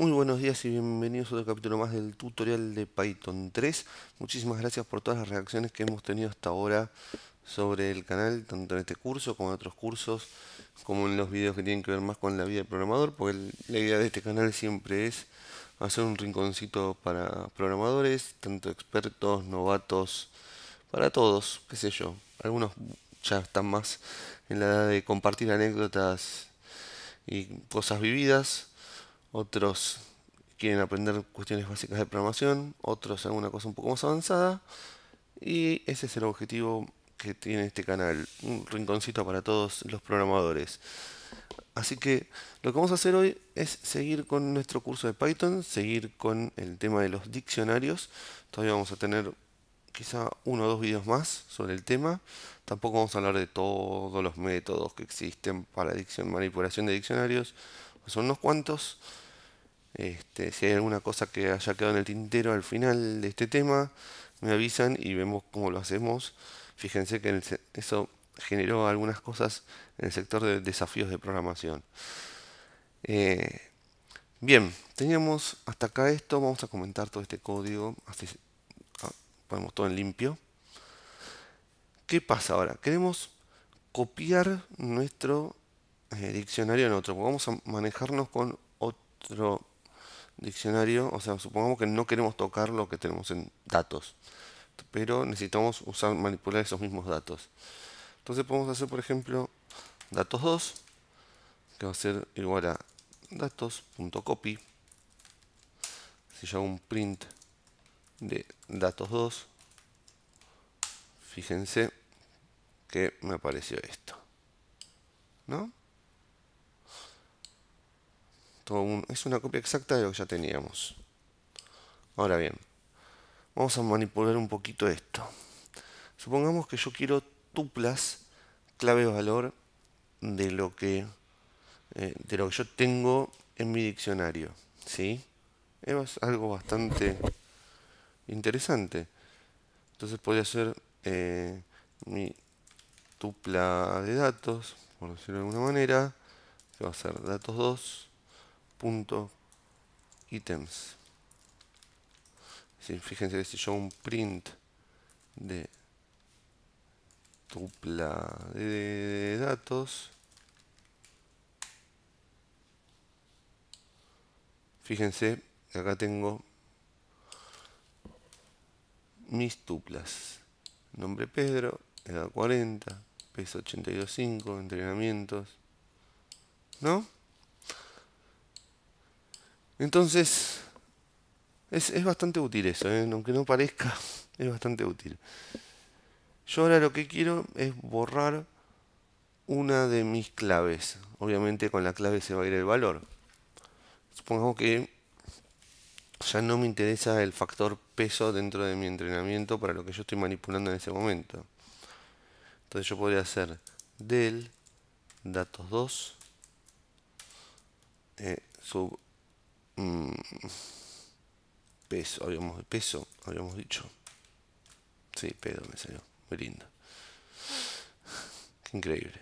Muy buenos días y bienvenidos a otro capítulo más del tutorial de Python 3. Muchísimas gracias por todas las reacciones que hemos tenido hasta ahora sobre el canal, tanto en este curso como en otros cursos, como en los videos que tienen que ver más con la vida del programador, porque la idea de este canal siempre es hacer un rinconcito para programadores, tanto expertos, novatos, para todos, qué sé yo. Algunos ya están más en la edad de compartir anécdotas y cosas vividas otros quieren aprender cuestiones básicas de programación, otros alguna cosa un poco más avanzada. Y ese es el objetivo que tiene este canal, un rinconcito para todos los programadores. Así que lo que vamos a hacer hoy es seguir con nuestro curso de Python, seguir con el tema de los diccionarios. Todavía vamos a tener quizá uno o dos videos más sobre el tema. Tampoco vamos a hablar de todos los métodos que existen para manipulación de diccionarios. Son unos cuantos. Este, si hay alguna cosa que haya quedado en el tintero al final de este tema, me avisan y vemos cómo lo hacemos. Fíjense que eso generó algunas cosas en el sector de desafíos de programación. Eh, bien, teníamos hasta acá esto. Vamos a comentar todo este código. Ah, ponemos todo en limpio. ¿Qué pasa ahora? Queremos copiar nuestro eh, diccionario en otro. Vamos a manejarnos con otro diccionario, o sea, supongamos que no queremos tocar lo que tenemos en datos, pero necesitamos usar, manipular esos mismos datos. Entonces podemos hacer, por ejemplo, datos 2, que va a ser igual a datos.copy. Si yo hago un print de datos 2, fíjense que me apareció esto. ¿No? es una copia exacta de lo que ya teníamos. Ahora bien, vamos a manipular un poquito esto. Supongamos que yo quiero tuplas clave valor de lo que eh, de lo que yo tengo en mi diccionario, ¿sí? Es algo bastante interesante. Entonces podría ser eh, mi tupla de datos, por decirlo de alguna manera, que va a ser datos 2 punto items fíjense que si yo un print de tupla de datos fíjense acá tengo mis tuplas nombre Pedro edad 40 peso 82.5 entrenamientos ¿no? Entonces, es, bastante útil eso, ¿eh? aunque no parezca, es bastante útil. Yo ahora lo que quiero es borrar una de mis claves. Obviamente con la clave se va a ir el valor. Supongo que ya no me interesa el factor peso dentro de mi entrenamiento para lo que yo estoy manipulando en ese momento. Entonces yo podría hacer del datos 2 eh, sub Mm. Peso, habíamos, peso, habíamos dicho. Sí, pedo me salió. Muy lindo. increíble.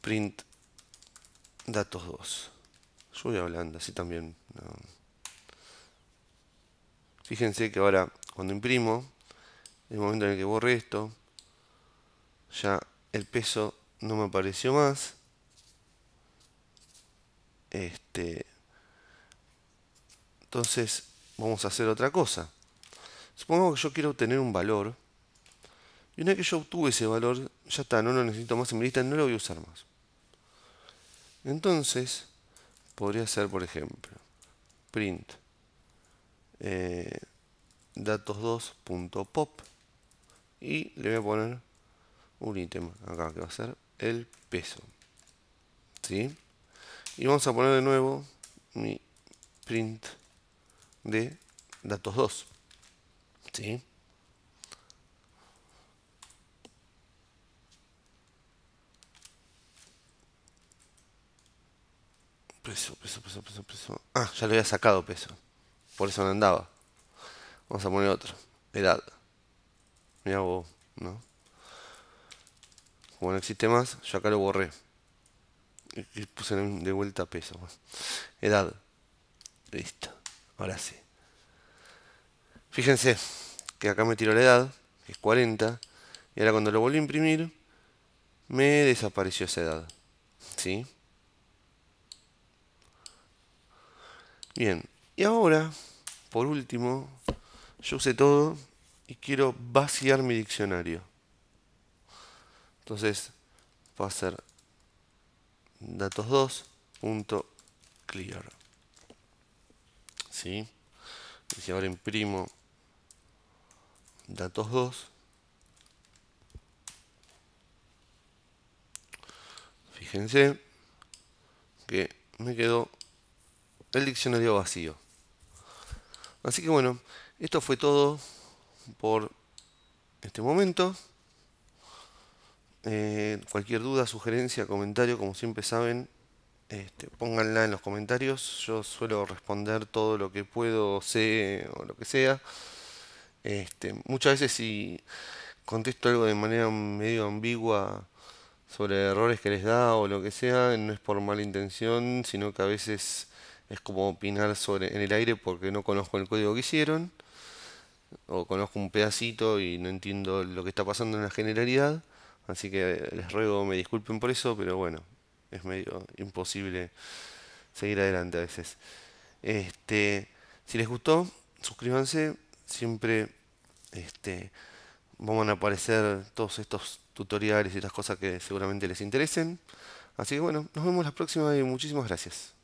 Print datos 2. Yo voy hablando así también. Fíjense que ahora cuando imprimo, en el momento en el que borré esto, ya el peso no me apareció más. Este, entonces vamos a hacer otra cosa. Supongamos que yo quiero obtener un valor. Y una vez que yo obtuve ese valor, ya está, no lo necesito más en mi lista, no lo voy a usar más. Entonces, podría ser, por ejemplo, print eh, datos2.pop y le voy a poner un ítem acá que va a ser el peso. ¿Sí? Y vamos a poner de nuevo mi print de datos 2. ¿Sí? Peso, peso, peso, peso, peso. Ah, ya le había sacado peso. Por eso no andaba. Vamos a poner otro. Edad. me vos, ¿no? Como no existe más, yo acá lo borré. Y puse de vuelta peso. Pues. Edad. Listo. Ahora sí. Fíjense que acá me tiró la edad, que es 40, y ahora cuando lo volví a imprimir, me desapareció esa edad. ¿Sí? Bien, y ahora, por último, yo usé todo y quiero vaciar mi diccionario. Entonces, voy a hacer datos2.clear. ¿sí? Y si ahora imprimo datos 2, fíjense que me quedó el diccionario vacío. Así que bueno, esto fue todo por este momento. Eh, cualquier duda, sugerencia, comentario, como siempre saben, este, pónganla en los comentarios. Yo suelo responder todo lo que puedo, sé o lo que sea. Este, muchas veces si contesto algo de manera medio ambigua sobre errores que les da o lo que sea, no es por mala intención, sino que a veces es como opinar sobre en el aire porque no conozco el código que hicieron o conozco un pedacito y no entiendo lo que está pasando en la generalidad. Así que les ruego me disculpen por eso, pero bueno, es medio imposible seguir adelante a veces. Este, si les gustó, suscríbanse, siempre este, van a aparecer todos estos tutoriales y estas cosas que seguramente les interesen. Así que bueno, nos vemos la próxima y muchísimas gracias.